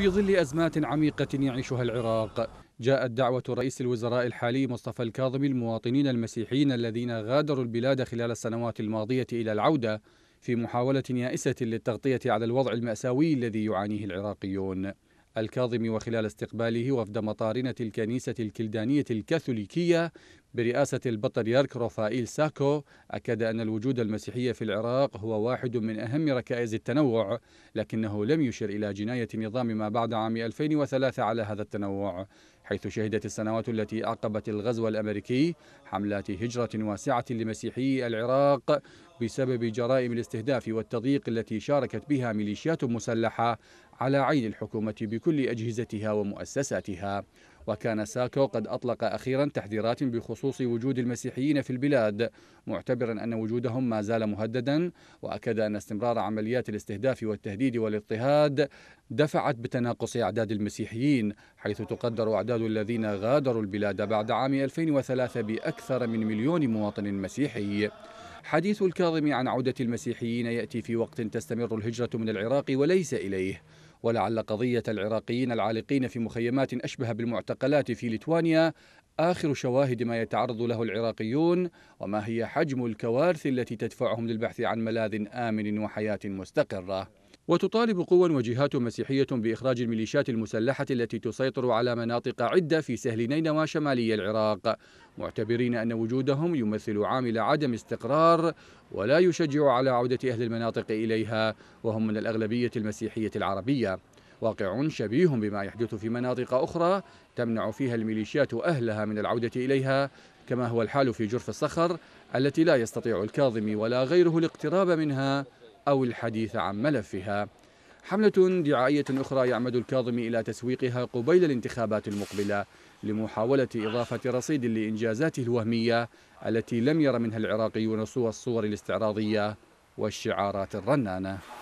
في ظل أزمات عميقة يعيشها العراق جاءت دعوة رئيس الوزراء الحالي مصطفى الكاظم المواطنين المسيحيين الذين غادروا البلاد خلال السنوات الماضية إلى العودة في محاولة يائسة للتغطية على الوضع المأساوي الذي يعانيه العراقيون الكاظم وخلال استقباله وفد مطارنة الكنيسة الكلدانية الكاثوليكية برئاسة البطريرك روفائيل ساكو أكد أن الوجود المسيحي في العراق هو واحد من أهم ركائز التنوع لكنه لم يشر إلى جناية نظام ما بعد عام 2003 على هذا التنوع حيث شهدت السنوات التي أعقبت الغزو الأمريكي حملات هجرة واسعة لمسيحي العراق بسبب جرائم الاستهداف والتضييق التي شاركت بها ميليشيات مسلحة على عين الحكومة بكل أجهزتها ومؤسساتها وكان ساكو قد أطلق أخيرا تحذيرات بخصوص وجود المسيحيين في البلاد معتبرا أن وجودهم ما زال مهددا وأكد أن استمرار عمليات الاستهداف والتهديد والاضطهاد دفعت بتناقص أعداد المسيحيين حيث تقدر أعداد الذين غادروا البلاد بعد عام 2003 بأكثر من مليون مواطن مسيحي حديث الكاظم عن عودة المسيحيين يأتي في وقت تستمر الهجرة من العراق وليس إليه ولعل قضية العراقيين العالقين في مخيمات أشبه بالمعتقلات في ليتوانيا آخر شواهد ما يتعرض له العراقيون وما هي حجم الكوارث التي تدفعهم للبحث عن ملاذ آمن وحياة مستقرة وتطالب قوى وجهات مسيحية بإخراج الميليشيات المسلحة التي تسيطر على مناطق عدة في سهل نينوى شمالي العراق معتبرين أن وجودهم يمثل عامل عدم استقرار ولا يشجع على عودة أهل المناطق إليها وهم من الأغلبية المسيحية العربية واقع شبيه بما يحدث في مناطق أخرى تمنع فيها الميليشيات أهلها من العودة إليها كما هو الحال في جرف الصخر التي لا يستطيع الكاظمي ولا غيره الاقتراب منها أو الحديث عن ملفها حملة دعائية أخرى يعمد الكاظمي إلى تسويقها قبيل الانتخابات المقبلة لمحاولة إضافة رصيد لإنجازاته الوهمية التي لم ير منها العراقيون سوى الصور الاستعراضية والشعارات الرنانة